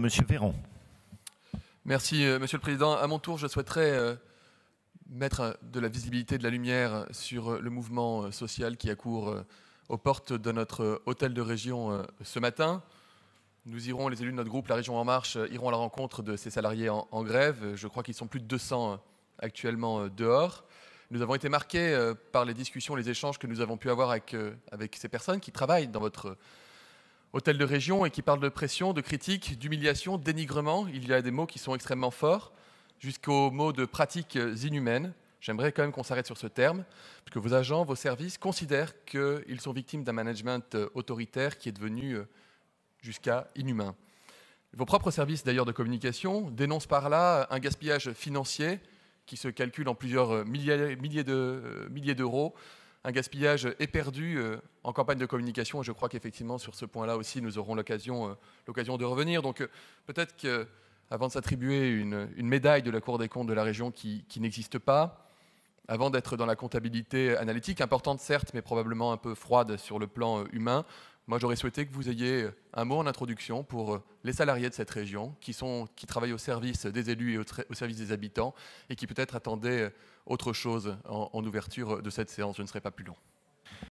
Monsieur Véran. Merci, euh, Monsieur le Président. À mon tour, je souhaiterais euh, mettre euh, de la visibilité, de la lumière sur le mouvement social qui accourt aux portes de notre hôtel de région ce matin. Nous irons, les élus de notre groupe, la région En Marche, iront à la rencontre de ces salariés en, grève. Je crois qu'ils sont plus de 200 actuellement dehors. Nous avons été marqués par les discussions, les échanges que nous avons pu avoir avec, avec ces personnes qui travaillent dans votre hôtel de région et qui parle de pression, de critique, d'humiliation, d'énigrement. Il y a des mots qui sont extrêmement forts, jusqu'aux mots de pratiques inhumaines. J'aimerais quand même qu'on s'arrête sur ce terme, parce que vos agents, vos services considèrent qu'ils sont victimes d'un management euh, autoritaire qui est devenu euh, jusqu'à inhumain. Vos propres services d'ailleurs de communication dénoncent par là un gaspillage financier qui se calcule en plusieurs euh, milliers d'euros, un gaspillage éperdu euh, en campagne de communication. je crois qu'effectivement, sur ce point-là aussi, nous aurons l'occasion euh, de revenir. Donc euh, peut-être qu'avant de s'attribuer une, médaille de la Cour des comptes de la région qui n'existe pas, avant d'être dans la comptabilité analytique, importante certes, mais probablement un peu froide sur le plan humain, moi, j'aurais souhaité que vous ayez un mot en introduction pour euh, les salariés de cette région qui, sont, qui travaillent au service des élus et au, service des habitants et qui peut-être attendaient euh, autre chose en, en ouverture de cette séance. Je ne serai pas plus long.